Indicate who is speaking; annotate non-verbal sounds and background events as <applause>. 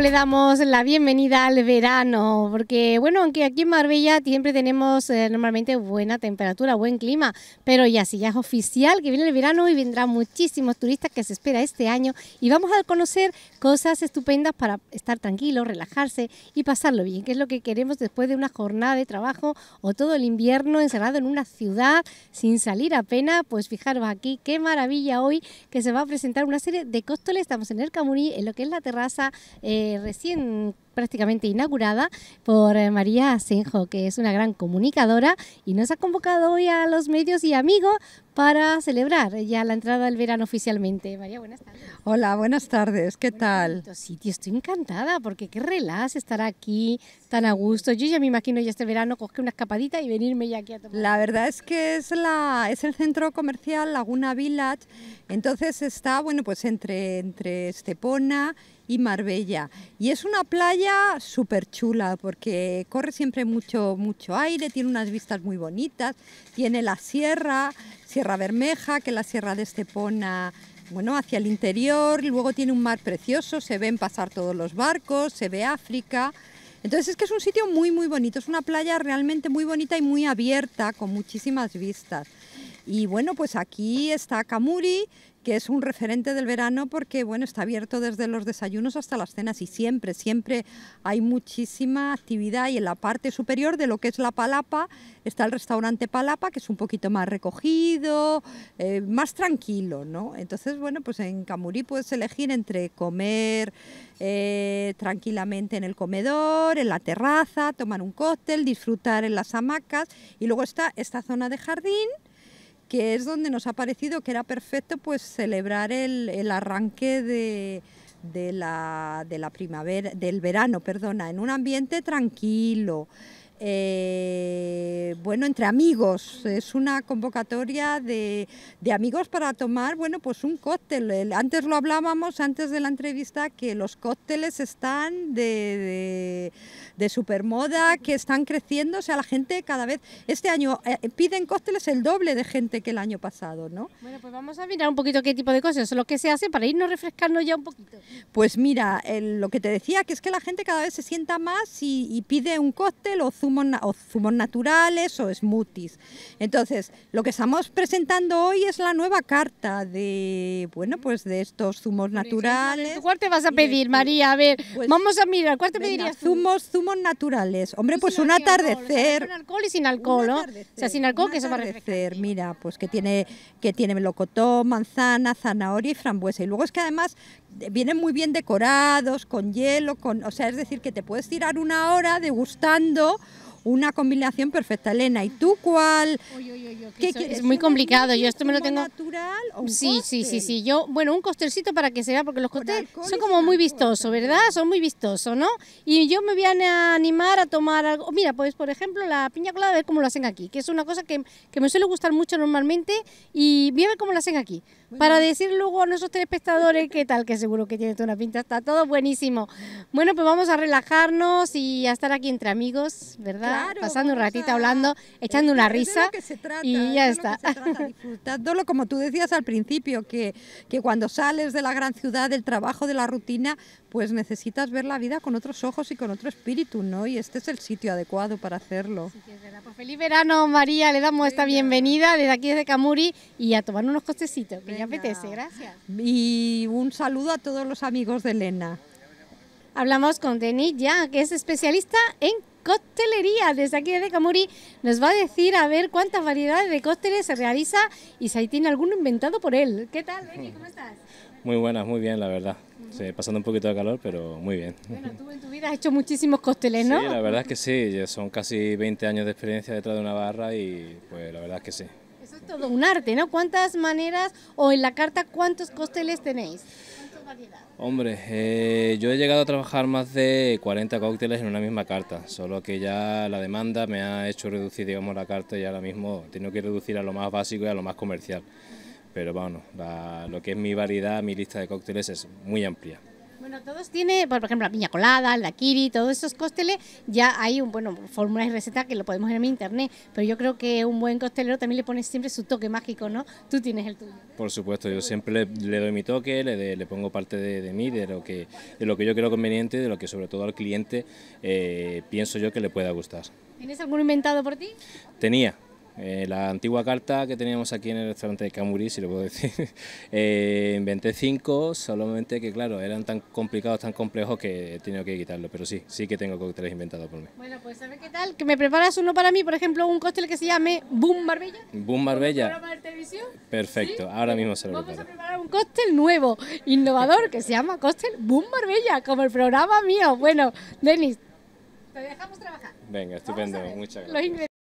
Speaker 1: le damos la bienvenida al verano, porque bueno, aunque aquí en Marbella siempre tenemos eh, normalmente buena temperatura, buen clima, pero ya si ya es oficial que viene el verano y vendrán muchísimos turistas que se espera este año y vamos a conocer cosas estupendas para estar tranquilos, relajarse y pasarlo bien, que es lo que queremos después de una jornada de trabajo o todo el invierno encerrado en una ciudad sin salir apenas, pues fijaros aquí qué maravilla hoy que se va a presentar una serie de cócteles, estamos en el Camurí, en lo que es la terraza eh, recién prácticamente inaugurada por eh, María Asenjo, que es una gran comunicadora y nos ha convocado hoy a los medios y amigos para celebrar ya la entrada del verano oficialmente. María, buenas tardes.
Speaker 2: Hola, buenas tardes, ¿qué tal? Sí, estoy
Speaker 1: encantada porque qué relax estar aquí tan a gusto. Yo ya me imagino ya este verano coger una escapadita y venirme ya aquí a tomar.
Speaker 2: La verdad es que es, la, es el centro comercial Laguna Village, entonces está, bueno, pues entre, entre Estepona y Marbella. Y es una playa súper chula porque corre siempre mucho, mucho aire, tiene unas vistas muy bonitas, tiene la sierra, Sierra Bermeja, que la sierra de Estepona bueno, hacia el interior, luego tiene un mar precioso, se ven pasar todos los barcos, se ve África. Entonces es que es un sitio muy, muy bonito, es una playa realmente muy bonita y muy abierta, con muchísimas vistas. Y bueno, pues aquí está Camuri que es un referente del verano porque bueno, está abierto desde los desayunos hasta las cenas y siempre, siempre hay muchísima actividad y en la parte superior de lo que es la Palapa está el restaurante Palapa, que es un poquito más recogido, eh, más tranquilo, ¿no? Entonces, bueno, pues en Camurí puedes elegir entre comer eh, tranquilamente en el comedor, en la terraza, tomar un cóctel, disfrutar en las hamacas y luego está esta zona de jardín que es donde nos ha parecido que era perfecto pues celebrar el, arranque de, la, de, la, primavera, del verano, perdona, en un ambiente tranquilo. Eh, bueno, entre amigos. Es una convocatoria de, amigos para tomar, bueno, pues un cóctel. Antes lo hablábamos, antes de la entrevista, que los cócteles están de, de, de supermoda, que están creciendo. O sea, la gente cada vez, este año eh, piden cócteles el doble de gente que el año pasado, ¿no?
Speaker 1: Bueno, pues vamos a mirar
Speaker 2: un poquito qué tipo de cosas, lo que se hace para irnos refrescando ya un poquito. Pues mira, lo que te decía, que es que la gente cada vez se sienta más y, pide un cóctel o zumos, o zumos naturales o smoothies. Entonces, lo que estamos presentando hoy es la nueva carta de, bueno, pues de estos zumos naturales. ¿Cuál te vas a pedir, María? A ver, pues vamos a mirar, ¿cuál te pediría Zumos, zumos naturales. Hombre, pues un atardecer. Con alcohol y sin alcohol, O sea, sin alcohol, que se va a Mira, pues que tiene, que tiene melocotón, manzana, zanahoria y frambuesa. Y luego es que además vienen muy bien decorados, con hielo, con, o sea, es decir, que te puedes tirar una hora degustando una combinación perfecta, Elena. ¿Y tú cuál? Es muy complicado. Yo esto me lo tengo. natural o
Speaker 1: Sí, sí, sí, sí. Yo, bueno, un costercito para que se vea, porque los cócteles son como muy vistosos, ¿verdad? Son muy vistosos, ¿no? Y yo me voy a animar a tomar algo. Mira, pues por ejemplo, la piña colada, a ver cómo lo hacen aquí, que es una cosa que, me suele gustar mucho normalmente y voy a cómo lo hacen aquí para decir luego a nuestros telespectadores qué tal, que seguro que tiene toda una pinta, está todo buenísimo. Bueno, pues vamos a relajarnos y a estar aquí entre amigos, ¿verdad? Pasando un ratito hablando,
Speaker 2: echando una risa. y ya está. disfrutándolo, como tú decías al principio, que, que cuando sales de la gran ciudad, del trabajo, de la rutina, pues necesitas ver la vida con otros ojos y con otro espíritu, ¿no? Y este es el sitio adecuado para hacerlo. Sí, es verdad. Pues
Speaker 1: feliz verano, María. Le damos esta bienvenida desde aquí, desde Camuri, y a tomar unos costecitos apetece, gracias. Y un saludo a todos los amigos de Elena. Hablamos con Denis ya, que es especialista en coctelería. Desde aquí de Camuri nos va a decir a ver cuántas variedades de cócteles se realiza y si ahí tiene alguno inventado por él. ¿Qué tal, Denis? ¿Cómo estás?
Speaker 3: Muy buenas, muy bien, la verdad. pasando un poquito de calor, pero muy bien. Bueno, tú
Speaker 1: en tu vida has hecho muchísimos cócteles, ¿no? Sí, la verdad
Speaker 3: es que sí. son casi 20 años de experiencia detrás de una barra y pues la verdad es que sí
Speaker 1: es todo un arte, ¿no? ¿Cuántas maneras o en la carta cuántos cócteles tenéis?
Speaker 3: Hombre, eh, yo he llegado a trabajar más de 40 cócteles en una misma carta, solo que ya la demanda me ha hecho reducir, digamos, la carta y ahora mismo tengo que reducir a lo más básico y a lo más comercial. Pero bueno, lo que es mi variedad, mi lista de cócteles es muy amplia.
Speaker 1: Bueno, todos tienen, por ejemplo, la piña colada, la kiri, todos esos cócteles, ya hay un, bueno, fórmulas y recetas que lo podemos ver en internet, pero yo creo que un buen costelero también le pones siempre su toque mágico, ¿no? Tú tienes el tuyo.
Speaker 3: Por supuesto, yo siempre le, doy mi toque, le, le pongo parte de, mí, de lo que de lo que yo creo conveniente, de lo que sobre todo al cliente eh, pienso yo que le pueda gustar.
Speaker 1: ¿Tienes alguno inventado por ti?
Speaker 3: Tenía, eh, la antigua carta que teníamos aquí en el restaurante de Camurí, si lo puedo decir, <laughs> eh, inventé cinco, solamente que claro, eran tan complicados, tan complejos que he tenido que quitarlo, pero sí, sí que tengo cócteles inventados por mí.
Speaker 1: Bueno, pues ¿sabes qué tal? Que me preparas uno para mí, por ejemplo, un cóctel que se llame Boom Marbella. Boom Barbella. programa de televisión.
Speaker 3: Perfecto, ahora mismo se lo Vamos
Speaker 1: a preparar un cóctel nuevo, innovador, que se llama cóctel Boom Marbella, como el programa mío. Bueno, Denis, te dejamos trabajar.
Speaker 3: Venga, estupendo, muchas gracias.